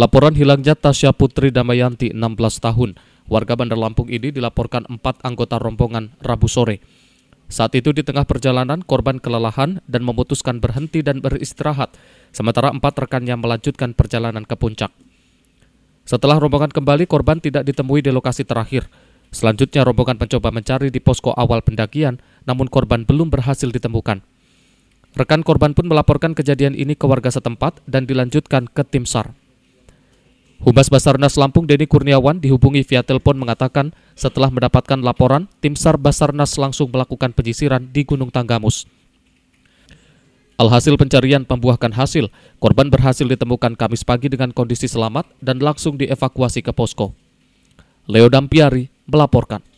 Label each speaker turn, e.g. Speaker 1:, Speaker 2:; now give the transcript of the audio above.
Speaker 1: Laporan hilangnya Tasya Putri Damayanti, 16 tahun, warga Bandar Lampung ini dilaporkan empat anggota rombongan Rabu sore. Saat itu di tengah perjalanan, korban kelelahan dan memutuskan berhenti dan beristirahat, sementara empat rekannya melanjutkan perjalanan ke puncak. Setelah rombongan kembali, korban tidak ditemui di lokasi terakhir. Selanjutnya rombongan mencoba mencari di posko awal pendakian, namun korban belum berhasil ditemukan. Rekan korban pun melaporkan kejadian ini ke warga setempat dan dilanjutkan ke tim SAR. Humas Basarnas Lampung Denny Kurniawan dihubungi via telepon mengatakan setelah mendapatkan laporan, tim SAR Basarnas langsung melakukan penyisiran di Gunung Tanggamus. Alhasil pencarian pembuahkan hasil, korban berhasil ditemukan Kamis pagi dengan kondisi selamat dan langsung dievakuasi ke posko. Leo Dampiari melaporkan.